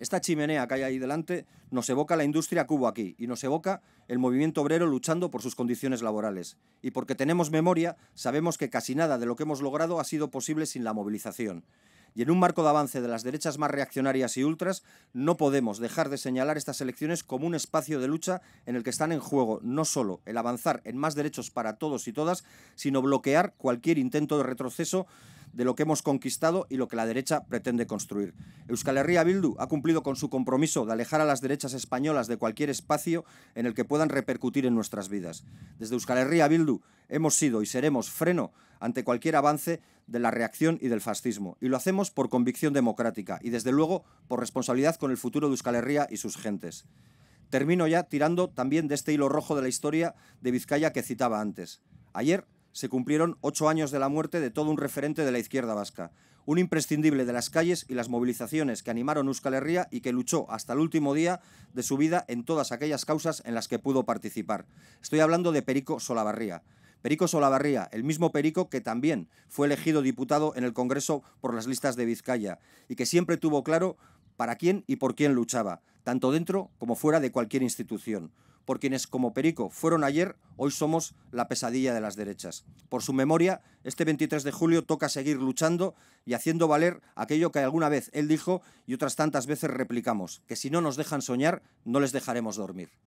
Esta chimenea que hay ahí delante nos evoca la industria cuba aquí y nos evoca el movimiento obrero luchando por sus condiciones laborales. Y porque tenemos memoria, sabemos que casi nada de lo que hemos logrado ha sido posible sin la movilización. Y en un marco de avance de las derechas más reaccionarias y ultras, no podemos dejar de señalar estas elecciones como un espacio de lucha en el que están en juego no solo el avanzar en más derechos para todos y todas, sino bloquear cualquier intento de retroceso de lo que hemos conquistado y lo que la derecha pretende construir. Euskal Herria Bildu ha cumplido con su compromiso de alejar a las derechas españolas de cualquier espacio en el que puedan repercutir en nuestras vidas. Desde Euskal Herria Bildu hemos sido y seremos freno ante cualquier avance de la reacción y del fascismo. Y lo hacemos por convicción democrática y, desde luego, por responsabilidad con el futuro de Euskal Herria y sus gentes. Termino ya tirando también de este hilo rojo de la historia de Vizcaya que citaba antes. Ayer se cumplieron ocho años de la muerte de todo un referente de la izquierda vasca, un imprescindible de las calles y las movilizaciones que animaron Euskal Herria y que luchó hasta el último día de su vida en todas aquellas causas en las que pudo participar. Estoy hablando de Perico Solabarría. Perico Solabarría, el mismo Perico que también fue elegido diputado en el Congreso por las listas de Vizcaya y que siempre tuvo claro para quién y por quién luchaba, tanto dentro como fuera de cualquier institución por quienes, como Perico, fueron ayer, hoy somos la pesadilla de las derechas. Por su memoria, este 23 de julio toca seguir luchando y haciendo valer aquello que alguna vez él dijo y otras tantas veces replicamos, que si no nos dejan soñar, no les dejaremos dormir.